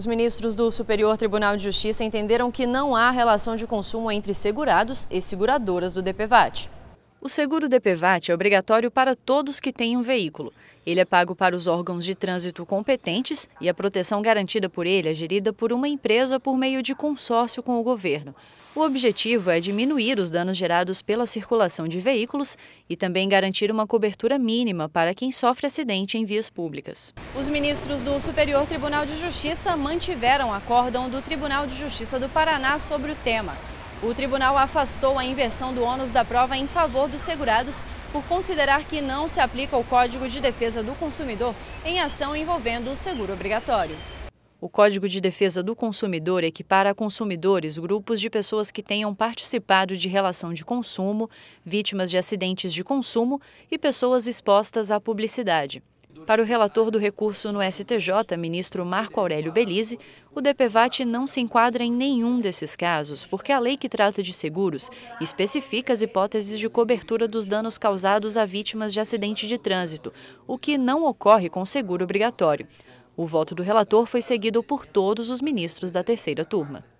Os ministros do Superior Tribunal de Justiça entenderam que não há relação de consumo entre segurados e seguradoras do DPVAT. O seguro DPVAT é obrigatório para todos que têm um veículo. Ele é pago para os órgãos de trânsito competentes e a proteção garantida por ele é gerida por uma empresa por meio de consórcio com o governo. O objetivo é diminuir os danos gerados pela circulação de veículos e também garantir uma cobertura mínima para quem sofre acidente em vias públicas. Os ministros do Superior Tribunal de Justiça mantiveram acórdão do Tribunal de Justiça do Paraná sobre o tema. O tribunal afastou a inversão do ônus da prova em favor dos segurados por considerar que não se aplica o Código de Defesa do Consumidor em ação envolvendo o seguro obrigatório. O Código de Defesa do Consumidor equipara a consumidores grupos de pessoas que tenham participado de relação de consumo, vítimas de acidentes de consumo e pessoas expostas à publicidade. Para o relator do recurso no STJ, ministro Marco Aurélio Belize, o DPVAT não se enquadra em nenhum desses casos, porque a lei que trata de seguros especifica as hipóteses de cobertura dos danos causados a vítimas de acidente de trânsito, o que não ocorre com seguro obrigatório. O voto do relator foi seguido por todos os ministros da terceira turma.